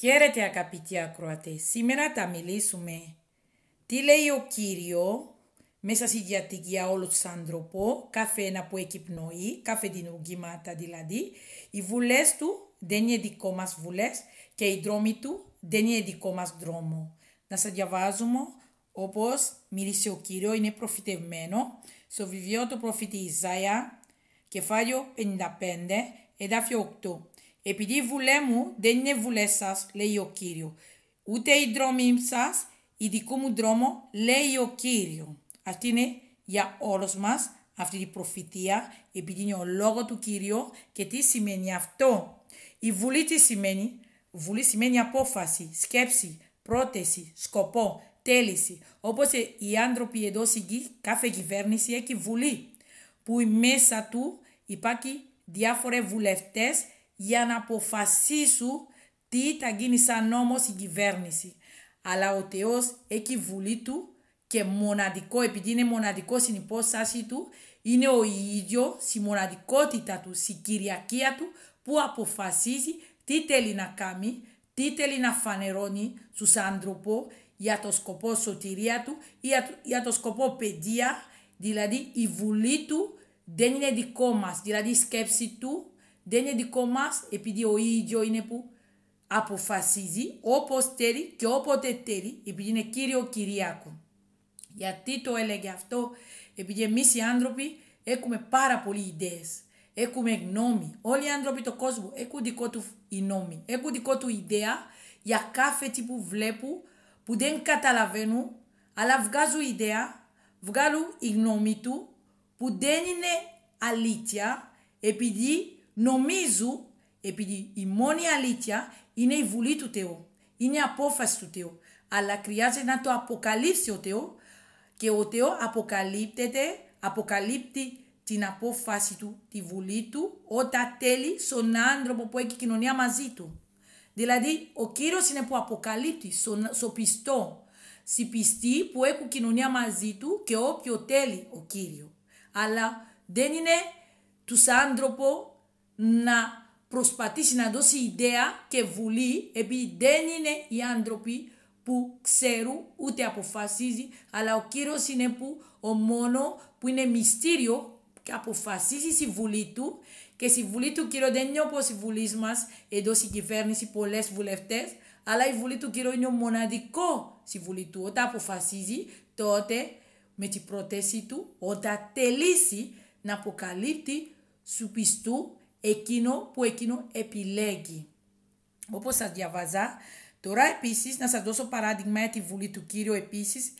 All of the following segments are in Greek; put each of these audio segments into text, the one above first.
Χαίρετε αγαπητοί ακροατές. σήμερα θα μιλήσουμε τι λέει ο Κύριος μέσα στη διατική για όλους τους άνθρωπου, κάθε ένα που έχει πνοή, κάθε την δημιουργήματα δηλαδή, οι βουλές του δεν είναι δικό μας βουλές και οι δρόμοι του δεν είναι δικό μας δρόμο. Να σας διαβάζουμε όπως μίλησε ο Κύριος, είναι προφητευμένο στο βιβλίο του προφήτη Ιζάια, κεφάλαιο 55, εδάφιο 8. Επειδή η μου δεν είναι βουλέ σας, λέει ο κύριος. Ούτε η δρόμη σας, η δικό μου δρόμο, λέει ο κύριος. Αυτή είναι για όλους μας αυτή η προφητεία, επειδή είναι ο λόγος του κυρίου και τι σημαίνει αυτό. Η βουλή τι σημαίνει. Βουλή σημαίνει απόφαση, σκέψη, πρόταση, σκοπό, τέληση. Όπως ε, οι άνθρωποι εδώ στην κάθε κυβέρνηση έχει βουλή, που μέσα του υπάρχει διάφορες βουλευτές για να αποφασίσουν τι θα γίνει σαν νόμος η κυβέρνηση. Αλλά ο Θεός έχει βουλή του και μοναδικό, επειδή είναι μοναδικό στην υπόσταση του, είναι ο ίδιος στη μοναδικότητα του, στη κυριαρχία του, που αποφασίζει τι θέλει να κάνει, τι θέλει να φανερώνει στους άνθρωπους για το σκοπό σωτηρία του ή για το σκοπό παιδεία, δηλαδή η βουλή του δεν είναι δικό μας, δηλαδή η σκέψη του δεν είναι δικό μας επειδή ο ίδιο είναι που αποφασίζει όπως θέλει και όποτε θέλει επειδή είναι Κύριο Κυριάκο. Γιατί το έλεγε αυτό, επειδή εμείς οι άνθρωποι έχουμε πάρα πολλοί ιδέες, έχουμε γνώμη. Όλοι οι άνθρωποι του κόσμου έχουν δικό του γνώμη, έχουν δικό του ιδέα για κάθε τι που βλέπουν, που δεν καταλαβαίνουν, αλλά βγάζουν ιδέα, βγάλουν η γνώμη του, που δεν είναι αλήθεια, επειδή Νομίζω, επειδή η μόνη αλήθεια είναι η βουλή του Θεού, είναι η απόφαση του Θεού, αλλά χρειάζεται να το αποκαλύψει ο Θεός και ο Θεός αποκαλύπτεται, αποκαλύπτει την απόφαση του, τη βουλή του, όταν τελεί στον άνθρωπο που έχει κοινωνία μαζί του. Δηλαδή, ο κύριος είναι που αποκαλύπτει στον στο πιστό, στη πιστή που έχουν κοινωνία μαζί του και όποιο θέλει ο κύριος. Αλλά δεν είναι τους άνθρωπου να προσπαθήσει να δώσει ιδέα και βουλή, επειδή δεν είναι οι άνθρωποι που ξέρουν ούτε αποφασίζει, αλλά ο Κύριος είναι που, ο μόνο που είναι μυστήριο και αποφασίζει στη βουλή του και στη βουλή του Κύριου δεν είναι όπως η βουλή μας εδώ στην κυβέρνηση πολλές βουλευτές, αλλά η βουλή του Κύριου είναι ο μοναδικό στη βουλή του. Όταν αποφασίζει τότε με την πρόταση του, όταν τελείσει να αποκαλύπτει σου πιστού εκείνο που εκείνο επιλέγει. Όπως σας διαβάζα, τώρα επίσης να σας δώσω παράδειγμα για τη Βουλή του Κύριου επίσης,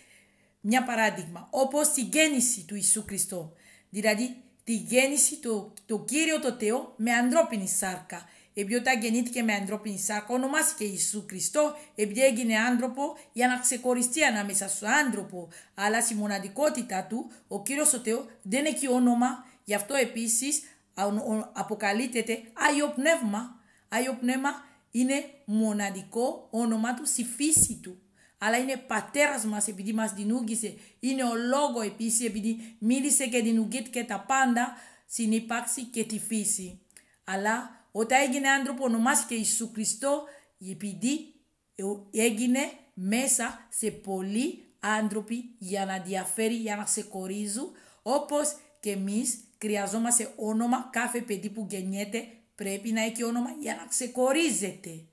μια παράδειγμα, όπως τη γέννηση του Ιησού Χριστό, δηλαδή τη γέννηση του, του Κύριου το Θεό με ανθρώπινη σάρκα, επειδή όταν γεννήθηκε με ανθρώπινη σάρκα, ονομάστηκε Ιησού Χριστό, επειδή έγινε άνθρωπο για να ξεχωριστεί ανάμεσα στον άνθρωπο. Αλλά στη μοναδικότητα του, ο Κύριος ο Θεός δεν έχει όνομα, γι' αυτό επίσης αποκαλύπτεται Άγιο Πνεύμα. Άγιο Πνεύμα είναι μοναδικό όνομα του στη φύση του. Αλλά είναι πατέρας μας επειδή μας δημιούργησε. Είναι ο λόγο επίσης επειδή μίλησε και και τα πάντα στην ύπαρξη και τη φύση. Αλλά όταν έγινε άνθρωπο ονομάστηκε Ιησού Χριστό επειδή έγινε μέσα σε πολλοί άνθρωποι για να διαφέρει, για να σε κορίζουν όπως και εμείς Χρειαζόμαστε όνομα. Κάθε παιδί που γεννιέται πρέπει να έχει όνομα για να ξεκορίζεται.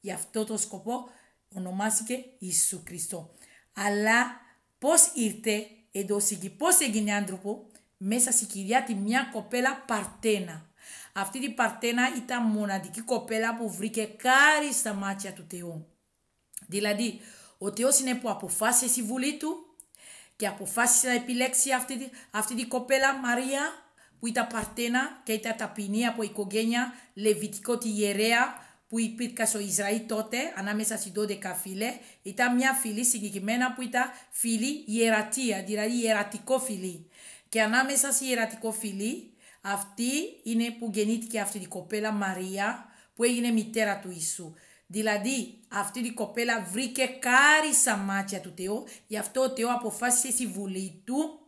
Γι' αυτό το σκοπό ονομάστηκε Ιησού Χριστό. Αλλά πώς ήρθε εδώ εκεί, πώς έγινε άνθρωπο μέσα στη κυρία τη μια κοπέλα Παρτένα. Αυτή την Παρτένα ήταν μοναδική κοπέλα που βρήκε κάρι στα μάτια του Θεού. Δηλαδή, ο Θεός είναι που αποφάσισε στη βουλή του και αποφάσισε να επιλέξει αυτή, αυτή την κοπέλα Μαρία που ήταν Παρτένα και ήταν ταπεινή από οικογένεια Λεβιτικό τη Ιερέα που υπήρχε στο Ισραήλ τότε, ανάμεσα στις 12 φίλε, ήταν μια φίλη συγκεκριμένα που ήταν φίλη ιερατεία, δηλαδή ιερατικό φίλη. Και ανάμεσα στη ιερατικό φίλη, αυτή είναι που γεννήθηκε αυτή η κοπέλα Μαρία, που έγινε μητέρα του Ιησού. Δηλαδή, αυτή η κοπέλα βρήκε κάρισα μάτια του Θεού, γι' αυτό ο Θεός αποφάσισε στη βουλή του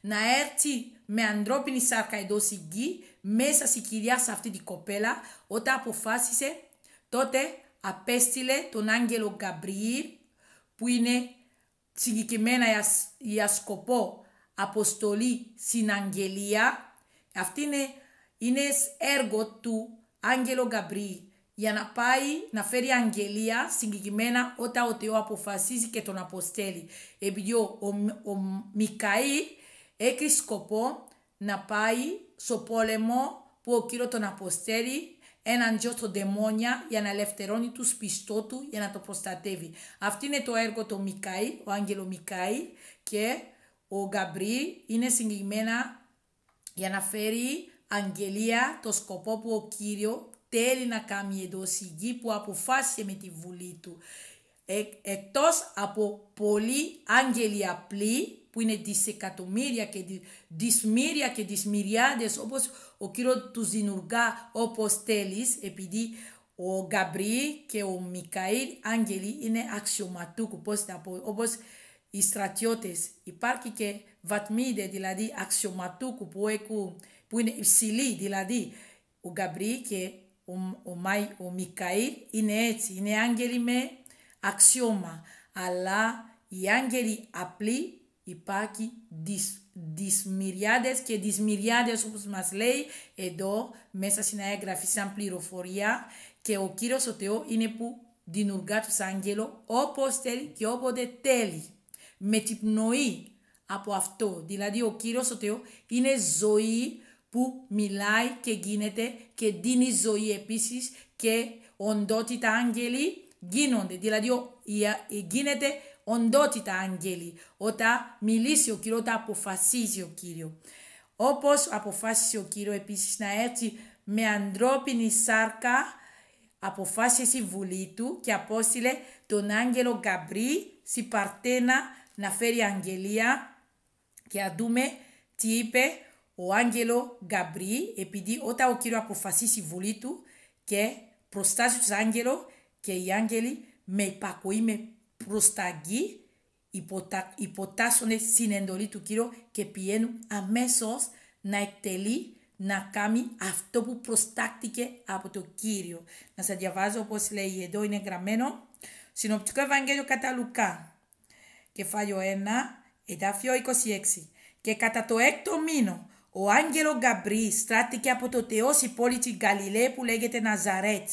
να έρθει με ανθρώπινη σάρκα εδώ στη γη, μέσα στη κοιλιά σε αυτή την κοπέλα, όταν αποφάσισε, τότε απέστειλε τον άγγελο Γκαμπριήλ, που είναι συγκεκριμένα για σκοπό αποστολή στην αγγελία. Αυτή είναι, είναι έργο του άγγελο Γκαμπριήλ για να πάει να φέρει αγγελία συγκεκριμένα όταν ο Θεός αποφασίζει και τον αποστέλει. Επειδή ο, ο, ο Μικαήλ έχει σκοπό να πάει στο πόλεμο που ο Κύριος τον αποστέρει εναντίον των δαιμόνια για να ελευθερώνει τους πιστός του για να το προστατεύει. Αυτή είναι το έργο του Μικάη, ο Άγγελο Μικάη και ο Γκαμπρί είναι συγκεκριμένα για να φέρει αγγελία το σκοπό που ο Κύριος θέλει να κάνει εδώ η γη που αποφάσισε με τη βουλή του. Ε, εκτός από πολλοί άγγελοι απλοί που είναι δισεκατομμύρια και δισμύρια και δισμυριάδες όπως ο κύριος του Ζινουργά όπως θέλεις επειδή ο Γκαμπρί και ο Μικαήλ Άγγελοι είναι αξιωματούκου όπως οι στρατιώτες. Υπάρχει και βατμίδε, δηλαδή αξιωματούκου που, που είναι υψηλοί δηλαδή ο Γκαμπρί και ο, ο, ο Μικαήλ είναι έτσι, είναι άγγελοι με αξιώμα αλλά οι άγγελοι απλοί Υπάρχει δις, δισμυριάδες και δισμυριάδες όπως μας λέει εδώ μέσα στην έγγραφη σαν πληροφορία και ο Κύριος ο Θεός είναι που δημιουργά τους άγγελο όπως θέλει και όποτε θέλει με την πνοή από αυτό. Δηλαδή ο Κύριος ο Θεός είναι ζωή που μιλάει και γίνεται και δίνει ζωή επίσης και οντότητα άγγελοι γίνονται. Δηλαδή γίνεται οντότητα αγγέλη όταν μιλήσει ο Κύριος, όταν αποφασίζει ο Κύριος. Όπως αποφάσισε ο Κύριος επίσης να έρθει με ανθρώπινη σάρκα, αποφάσισε η βουλή του και απόστειλε τον άγγελο Γκαμπρί στη Παρτένα να φέρει αγγελία και να δούμε τι είπε ο άγγελο Γκαμπρί επειδή όταν ο Κύριος αποφασίσει η βουλή του και προστάσει τους άγγελο και οι άγγελοι με υπακοή, με προσταγή υποτάσσονται στην εντολή του Κύριου και πηγαίνουν αμέσως να εκτελεί να κάνει αυτό που προστάκτηκε από το Κύριο. Να σας διαβάζω όπως λέει εδώ είναι γραμμένο. Συνοπτικό Ευαγγέλιο κατά Λουκά, κεφάλαιο 1, εδάφιο 26. Και κατά το έκτο μήνο, ο άγγελο Γκαμπρίς στράτηκε από το Θεός η πόλη της Γαλιλαίου που λέγεται Ναζαρέτ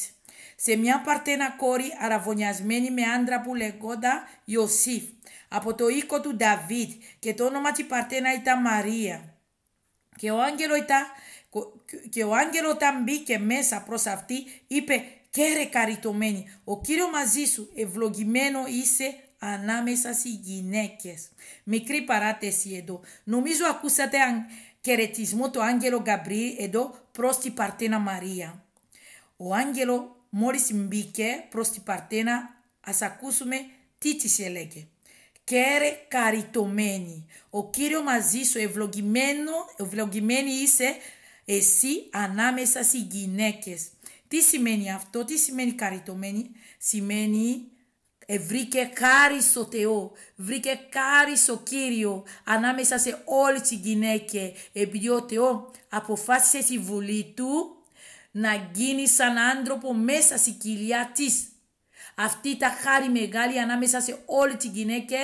σε μια παρτένα κόρη αραβωνιασμένη με άντρα που λεγόταν Ιωσήφ, από το οίκο του Νταβίτ και το όνομα της παρτένα ήταν Μαρία. Και ο άγγελο ήταν, και ο άγγελο όταν μπήκε μέσα προς αυτή είπε «Κέρε καριτωμένη, ο Κύριος μαζί σου, ευλογημένο είσαι ανάμεσα στις γυναίκες». Μικρή παράτεση εδώ. Νομίζω ακούσατε κερετισμό το άγγελο Γκαμπρίλ εδώ προς την Παρτένα Μαρία. Ο άγγελο μόλις μπήκε προς την Παρτένα, ας ακούσουμε τι της έλεγε. Κέρε καριτωμένη, ο Κύριος μαζί σου ευλογημένο, ευλογημένη είσαι εσύ ανάμεσα στις γυναίκες. Τι σημαίνει αυτό, τι σημαίνει καριτωμένη, σημαίνει ε, βρήκε στο Θεό, βρήκε στο Κύριο ανάμεσα σε όλες τις γυναίκες, επειδή ο Θεός αποφάσισε στη βουλή του να γίνει σαν άνθρωπο μέσα στη κοιλιά της. Αυτή ήταν χάρη μεγάλη ανάμεσα σε όλη την γυναίκα,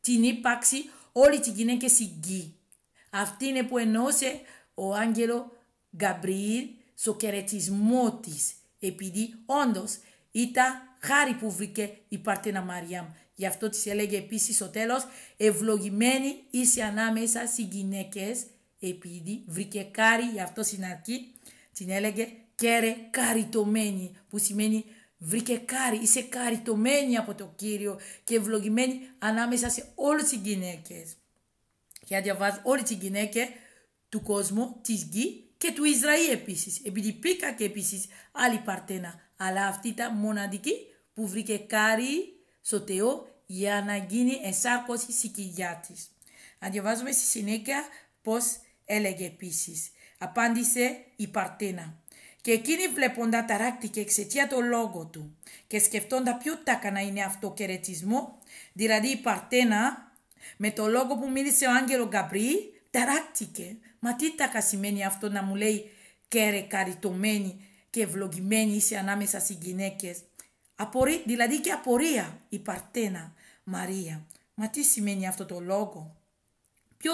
την ύπαξη όλη την γυναίκα στην γη. Αυτή είναι που ενώσε ο άγγελο Γκαμπριήλ στο κερετισμό τη. επειδή όντως ήταν χάρη που βρήκε η Παρτένα Μαριάμ. Γι' αυτό τη έλεγε επίσης στο τέλος «Ευλογημένη είσαι ανάμεσα στι γυναίκε, επειδή βρήκε χάρη, γι' αυτό στην αρχή την έλεγε κέρε καριτωμένη που σημαίνει βρήκε κάρι, είσαι καριτωμένη από το Κύριο και ευλογημένη ανάμεσα σε όλες τις γυναίκες. και διαβάζω όλες τις γυναίκες του κόσμου, της γη και του Ισραήλ επίσης. Επειδή πήκα και επίσης άλλη παρτένα, αλλά αυτή ήταν μοναδική που βρήκε κάρι στο Θεό για να γίνει εσάρκωση κοιλιά τη. Αν διαβάζουμε στη συνέχεια πώς έλεγε επίσης. Απάντησε η Παρτένα. Και εκείνη βλέποντα ταράκτηκε εξαιτία το λόγο του και σκεφτόντα ποιο να είναι αυτό κερετισμό, δηλαδή η Παρτένα με το λόγο που μίλησε ο Άγγελο Γκαμπρί, ταράκτηκε. Μα τι τάκα σημαίνει αυτό να μου λέει κέρε καριτωμένη και ευλογημένη είσαι ανάμεσα στις γυναίκες. δηλαδή και απορία η Παρτένα Μαρία. Μα τι σημαίνει αυτό το λόγο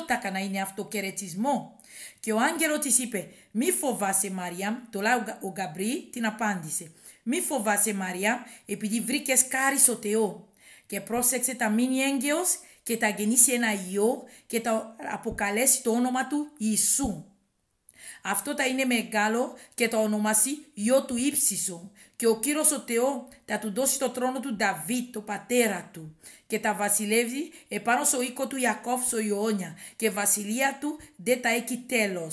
τα να είναι αυτό κερετισμό. Και ο άγγελος της είπε: Μη φοβάσαι, Μαρία το λέει ο Γκαμπρί την απάντησε: Μη φοβάσαι, Μαρία επειδή βρήκες κάρι στο Και πρόσεξε τα μήνυ έγκαιος και τα γεννήσει ένα ιό και τα αποκαλέσει το όνομα του Ιησού. Αυτό τα είναι μεγάλο και το ονομασεί γιο του ύψισο. Και ο κύριος ο Θεός θα του δώσει το τρόνο του Νταβίτ, το πατέρα του. Και τα βασιλεύει επάνω στο οίκο του Ιακώβ στο Ιόνια. Και βασιλεία του δεν τα έχει τέλος.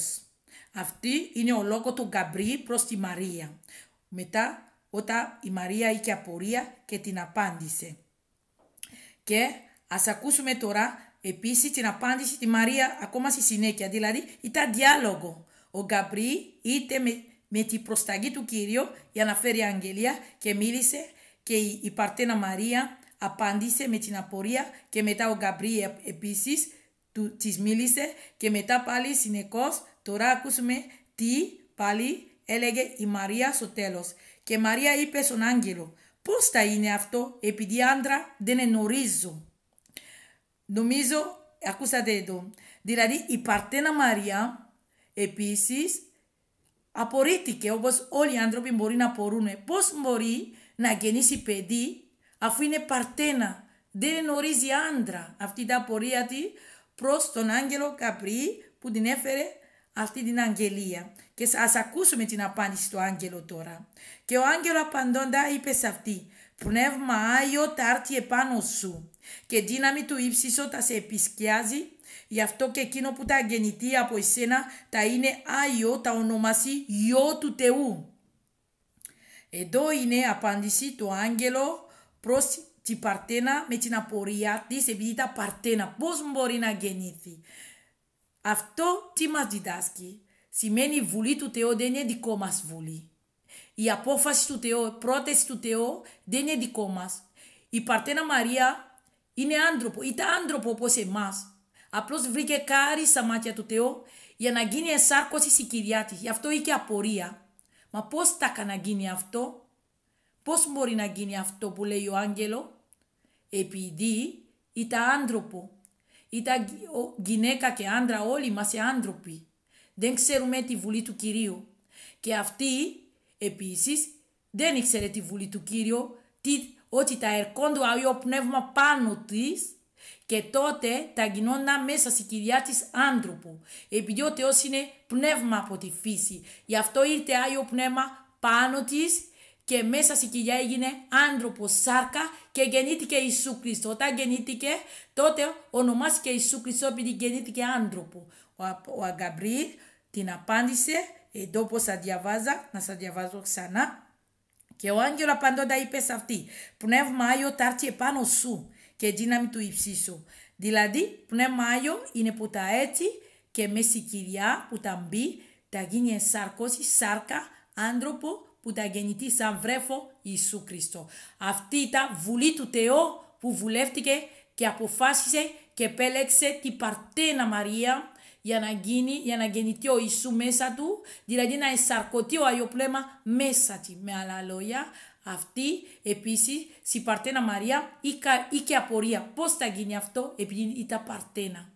Αυτή είναι ο λόγος του Γκαμπρί προς τη Μαρία. Μετά όταν η Μαρία είχε απορία και την απάντησε. Και ας ακούσουμε τώρα επίσης την απάντηση τη Μαρία ακόμα στη συνέχεια. Δηλαδή ήταν διάλογο. Ο Γκαμπρί είτε με, με την προσταγή του Κύριου για να φέρει αγγελία και μίλησε και η, η Παρτένα Μαρία απάντησε με την απορία και μετά ο Γκαμπρί επίσης του, της μίλησε και μετά πάλι συνεχώς τώρα ακούσουμε τι πάλι έλεγε η Μαρία στο τέλος. Και η Μαρία είπε στον άγγελο πώς θα είναι αυτό επειδή άντρα δεν γνωρίζω. Νομίζω, ακούσατε εδώ, δηλαδή η Παρτένα Μαρία Επίσης, απορρίθηκε όπως όλοι οι άνθρωποι μπορεί να απορούν. Πώς μπορεί να γεννήσει παιδί αφού είναι παρτένα, δεν γνωρίζει άντρα. Αυτή την απορία της προς τον άγγελο Καπρί που την έφερε αυτή την αγγελία. Και ας ακούσουμε την απάντηση του άγγελο τώρα. Και ο άγγελος απαντώντα είπε σε αυτή Πνεύμα Άγιο τα επάνω σου και δύναμη του ύψης τα σε επισκιάζει, γι' αυτό και εκείνο που τα γεννηθεί από εσένα τα είναι Άγιο, τα ονομασί Υιό του Θεού. Εδώ είναι απάντηση του άγγελο προς την Παρτένα με την απορία της επειδή τα Παρτένα πώς μπορεί να γεννήθει. Αυτό τι μας διδάσκει. Σημαίνει η βουλή του Θεού δεν είναι δικό μας βουλή. Η απόφαση του Θεού, η πρόταση του Θεού δεν είναι δικό μας. Η Παρτένα Μαρία είναι άνθρωπο, ήταν άνθρωπο όπως εμάς. Απλώς βρήκε κάρι στα μάτια του Θεού για να γίνει εσάρκωση η κυρία της. Γι' αυτό είχε απορία. Μα πώς τα έκανα γίνει αυτό, πώς μπορεί να γίνει αυτό που λέει ο Άγγελος, επειδή ήταν άνθρωπο. Ήταν γυναίκα και άντρα, όλοι είμαστε άνθρωποι. Δεν ξέρουμε τη βουλή του κυρίου. Και αυτή Επίσης, δεν ήξερε τη βουλή του Κύριου, ότι τα του Αγίο Πνεύμα πάνω της και τότε τα γινόταν μέσα στη κυρία της άνθρωπο επειδή ο Θεός είναι πνεύμα από τη φύση. Γι' αυτό ήρθε Άγιο Πνεύμα πάνω της και μέσα στη κοιλιά έγινε άνθρωπο σάρκα και γεννήθηκε Ιησού Χριστό. Όταν γεννήθηκε, τότε ονομάστηκε Ιησού Χριστό επειδή γεννήθηκε άνθρωπο. Ο, ο Αγκαμπρίλ την απάντησε ε, που θα διαβάζα, να σας διαβάζω ξανά. Και ο άγγελος απαντώντα είπε σε αυτή, πνεύμα Άγιο έρθει επάνω σου και δύναμη του υψίσου. Δηλαδή, πνεύμα Άγιο είναι που τα έτσι και συγκυρία που τα μπει, τα γίνει η σάρκα, άνθρωπο που τα γεννηθεί σαν βρέφο Ιησού Χριστό. Αυτή ήταν βουλή του Θεού που βουλεύτηκε και αποφάσισε και επέλεξε την Παρτένα Μαρία για να, γίνει, για να γεννηθεί ο Ιησού μέσα του, δηλαδή να εσαρκωθεί ο Άγιο μέσα τη. Με άλλα λόγια, αυτή επίσης η Παρτένα Μαρία είχε απορία. Πώς θα γίνει αυτό, επειδή ήταν Παρτένα.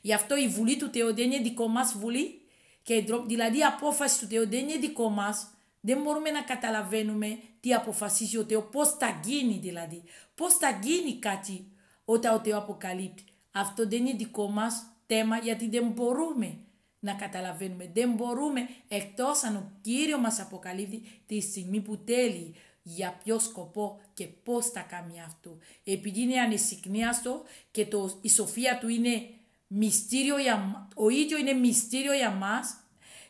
Γι' αυτό η βουλή του Θεού δεν είναι δικό μας βουλή, και δηλαδή η απόφαση του Θεού δεν είναι δικό μας. Δεν μπορούμε να καταλαβαίνουμε τι αποφασίζει ο Θεός, πώς θα γίνει δηλαδή. Πώς θα γίνει κάτι όταν ο Θεός αποκαλύπτει. Αυτό δεν είναι δικό μας, θέμα γιατί δεν μπορούμε να καταλαβαίνουμε. Δεν μπορούμε εκτός αν ο Κύριος μας αποκαλύπτει τη στιγμή που τέλει για ποιο σκοπό και πώς θα κάνει αυτό. Επειδή είναι ανεσυκνίαστο και η σοφία του είναι μυστήριο για, ο ίδιο είναι μυστήριο για μας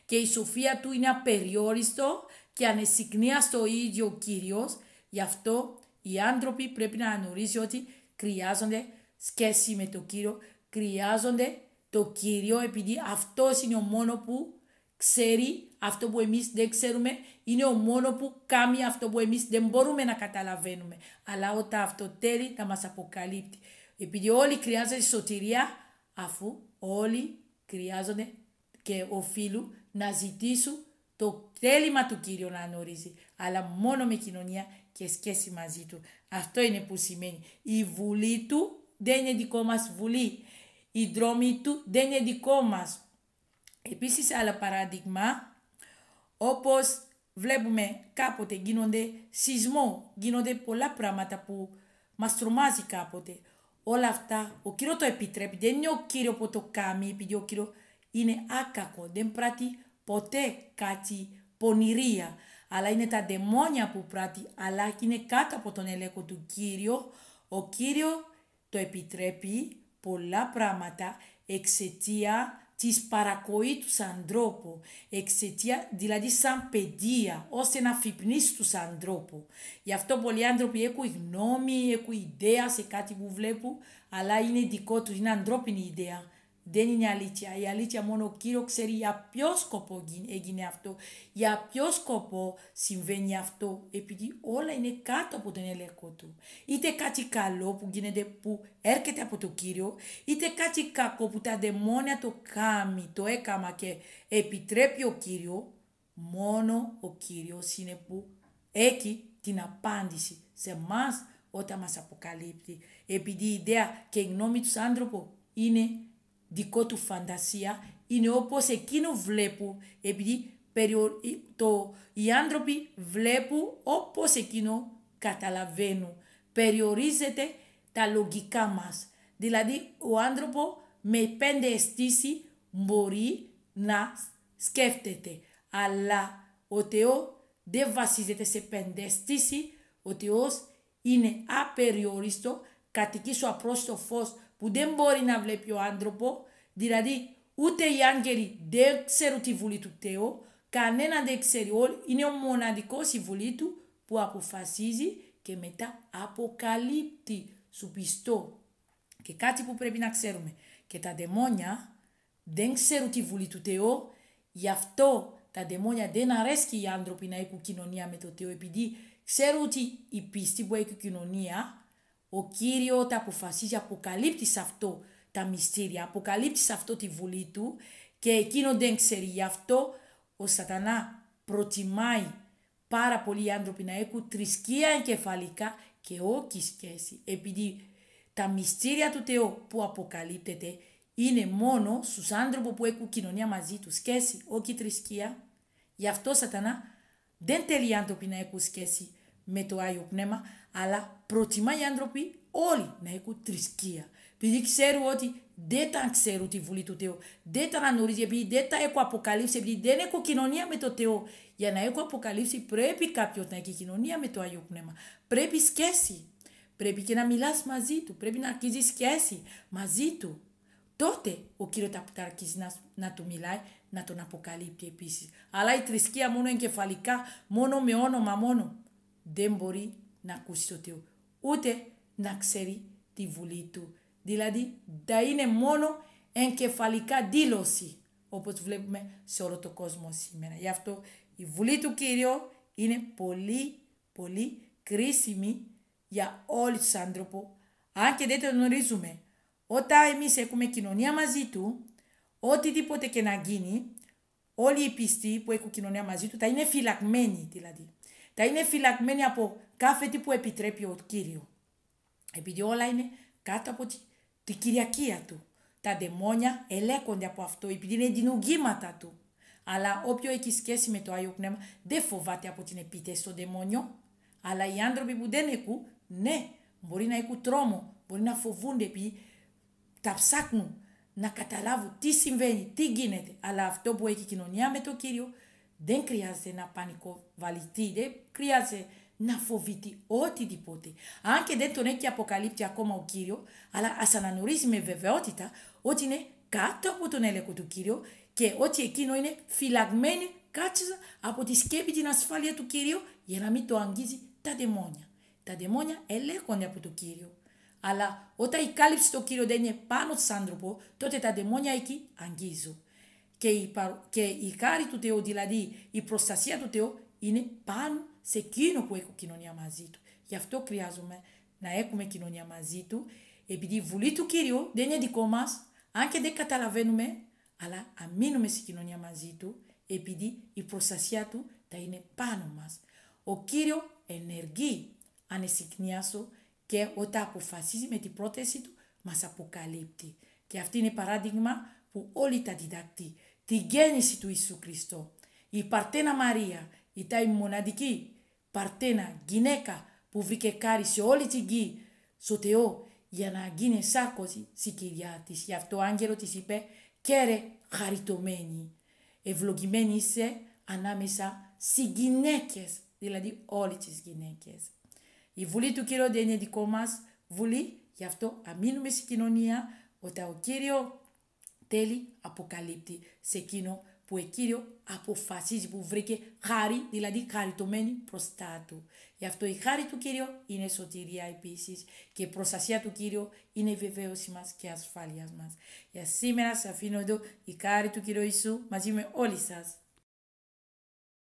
και η σοφία του είναι απεριόριστο και ανεσυκνίαστο ο ίδιο ο Κύριος. Γι' αυτό οι άνθρωποι πρέπει να γνωρίζουν ότι χρειάζονται σχέση με τον Κύριο, χρειάζονται το Κύριο επειδή αυτός είναι ο μόνο που ξέρει αυτό που εμείς δεν ξέρουμε, είναι ο μόνο που κάνει αυτό που εμείς δεν μπορούμε να καταλαβαίνουμε. Αλλά όταν αυτό τέλει θα μας αποκαλύπτει. Επειδή όλοι χρειάζονται σωτηρία, αφού όλοι χρειάζονται και οφείλουν να ζητήσουν το τέλημα του Κύριου να γνωρίζει, αλλά μόνο με κοινωνία και σχέση μαζί του. Αυτό είναι που σημαίνει. Η βουλή του δεν είναι δικό μας βουλή. Η δρόμη του δεν είναι δικό μας. Επίσης άλλο παράδειγμα, όπως βλέπουμε κάποτε γίνονται σεισμό, γίνονται πολλά πράγματα που μας τρομάζει κάποτε. Όλα αυτά ο Κύριος το επιτρέπει, δεν είναι ο Κύριος που το κάνει, επειδή ο Κύριος είναι άκακο, δεν πράττει ποτέ κάτι πονηρία. Αλλά είναι τα δαιμόνια που πράττει, αλλά είναι κάτω από τον ελέγχο του Κύριο. Ο Κύριος το επιτρέπει πολλά πράγματα εξαιτία της παρακοή του ανθρώπου, εξαιτία, δηλαδή σαν παιδεία, ώστε να αφυπνίσει τους ανθρώπου. Γι' αυτό πολλοί άνθρωποι έχουν γνώμη, έχουν ιδέα σε κάτι που βλέπουν, αλλά είναι δικό τους, είναι ανθρώπινη ιδέα δεν είναι αλήθεια. Η αλήθεια μόνο ο Κύριος ξέρει για ποιο σκοπό έγινε αυτό, για ποιο σκοπό συμβαίνει αυτό, επειδή όλα είναι κάτω από τον έλεγχο του. Είτε κάτι καλό που, γίνεται, που έρχεται από τον Κύριο, είτε κάτι κακό που τα δαιμόνια το κάνει, το έκαμα και επιτρέπει ο Κύριο, μόνο ο Κύριος είναι που έχει την απάντηση σε εμά όταν μας αποκαλύπτει. Επειδή η ιδέα και η γνώμη τους άνθρωπου είναι δικό του φαντασία είναι όπως εκείνο βλέπω επειδή το, οι άνθρωποι βλέπουν όπως εκείνο καταλαβαίνουν. Περιορίζεται τα λογικά μας. Δηλαδή ο άνθρωπο με πέντε αισθήσει μπορεί να σκέφτεται. Αλλά ο Θεός δεν βασίζεται σε πέντε αισθήσει. Ο Θεός είναι απεριορίστο, κατοικεί σου απρόστο φως που δεν μπορεί να βλέπει ο άνθρωπο, δηλαδή ούτε οι άγγελοι δεν ξέρουν τη βουλή του Θεού, κανένα δεν ξέρει όλοι, είναι ο μοναδικός η βουλή του που αποφασίζει και μετά αποκαλύπτει σου πιστό. Και κάτι που πρέπει να ξέρουμε, και τα δαιμόνια δεν ξέρουν τη βουλή του Θεού, γι' αυτό τα δαιμόνια δεν αρέσκει οι άνθρωποι να έχουν κοινωνία με το Θεό, επειδή ξέρουν ότι η πίστη που έχει κοινωνία ο Κύριος όταν αποφασίζει αποκαλύπτει σε αυτό τα μυστήρια, αποκαλύπτει σε αυτό τη βουλή του και εκείνο δεν ξέρει. Γι' αυτό ο σατανά προτιμάει πάρα πολλοί άνθρωποι να έχουν θρησκεία εγκεφαλικά και όχι σχέση. Επειδή τα μυστήρια του Θεού που αποκαλύπτεται είναι μόνο στους άνθρωπους που έχουν κοινωνία μαζί τους σχέση, όχι θρησκεία. Γι' αυτό σατανά δεν θέλει άνθρωποι να έχουν σχέση με το Άγιο Πνεύμα, αλλά προτιμά οι άνθρωποι όλοι να έχουν θρησκεία. Επειδή ξέρουν ότι δεν τα ξέρουν τη βουλή του Θεού, δεν τα γνωρίζει, επειδή δεν τα έχω αποκαλύψει, επειδή δεν έχω κοινωνία με το Θεό. Για να έχω αποκαλύψει, πρέπει κάποιος να έχει κοινωνία με το Άγιο Πνεύμα. Πρέπει σχέση. Πρέπει και να μιλάς μαζί του. Πρέπει να αρχίζεις σχέση μαζί του. Τότε ο κύριος Ταπτάρκη να, να του μιλάει, να τον αποκαλύπτει επίσης. Αλλά η θρησκεία μόνο εγκεφαλικά, μόνο με όνομα μόνο. Δεν μπορεί το Θεό, ούτε να ξέρει τη Βουλή Του. Δηλαδή, θα είναι μόνο εγκεφαλικά δήλωση, όπως βλέπουμε σε όλο τον κόσμο σήμερα. Γι' αυτό η Βουλή του Κύριου είναι πολύ πολύ κρίσιμη για όλους τους άνθρωπους. Αν και δεν το γνωρίζουμε, όταν εμείς έχουμε κοινωνία μαζί του, οτιδήποτε και να γίνει, όλοι οι πιστοί που έχουν κοινωνία μαζί του θα είναι φυλακμένοι δηλαδή. Θα είναι φυλακμένοι από κάθε τι που επιτρέπει ο Κύριος. Επειδή όλα είναι κάτω από την κυριακία του. Τα δαιμόνια ελέγχονται από αυτό, επειδή είναι δημιουργήματα του. Αλλά όποιο έχει σχέση με το Άγιο Πνεύμα δεν φοβάται από την επίθεση των δαιμόνιων. Αλλά οι άνθρωποι που δεν έχουν, ναι, μπορεί να έχουν τρόμο, μπορεί να φοβούνται επειδή τα ψάχνουν να καταλάβουν τι συμβαίνει, τι γίνεται. Αλλά αυτό που έχει κοινωνία με το Κύριο δεν χρειάζεται να πανικοβαληθεί, δεν χρειάζεται να φοβηθεί οτιδήποτε. Αν και δεν τον έχει αποκαλύπτει ακόμα ο Κύριος, αλλά ας αναγνωρίζει με βεβαιότητα ότι είναι κάτω από τον έλεγχο του Κύριο και ότι εκείνο είναι φυλαγμένο κάτω από τη σκέπη την ασφάλεια του Κύριου για να μην το αγγίζει τα δαιμόνια. Τα δαιμόνια ελέγχονται από τον Κύριο. Αλλά όταν η κάλυψη του Κύριου δεν είναι πάνω στον άνθρωπο, τότε τα δαιμόνια εκεί αγγίζουν και η, παρο... και η χάρη του Θεού, δηλαδή η προστασία του Θεού, είναι πάνω σε εκείνο που έχω κοινωνία μαζί του. Γι' αυτό χρειάζομαι να έχουμε κοινωνία μαζί του, επειδή η βουλή του Κυρίου δεν είναι δικό μας, αν και δεν καταλαβαίνουμε, αλλά αμήνουμε σε κοινωνία μαζί του, επειδή η προστασία του θα είναι πάνω μας. Ο Κύριο ενεργεί ανεσυκνία σου και όταν αποφασίζει με την πρόταση του μας αποκαλύπτει. Και αυτό είναι παράδειγμα που όλοι τα διδάκτει τη γέννηση του Ιησού Χριστό. Η Παρτένα Μαρία ήταν η μοναδική Παρτένα γυναίκα που βρήκε κάρι σε όλη τη γη στο Θεό για να γίνει σάκωση στη Κυρία της. Γι' αυτό ο άγγελος της είπε «Κέρε χαριτωμένη, ευλογημένη είσαι ανάμεσα στις γυναίκες, δηλαδή όλες τις γυναίκες. Η βουλή του Κύριου δεν είναι δικό μας βουλή, γι' αυτό αμήνουμε στην κοινωνία όταν ο κύριος τέλει αποκαλύπτει σε εκείνο που εκείνο αποφασίζει, που βρήκε χάρη, δηλαδή χαριτωμένη μπροστά του. Γι' αυτό η χάρη του Κύριου είναι σωτηρία επίσης και η προστασία του Κύριου είναι η βεβαίωση μας και η ασφάλειας μας. Για σήμερα σα αφήνω εδώ η χάρη του Κύριου Ιησού μαζί με όλοι σα.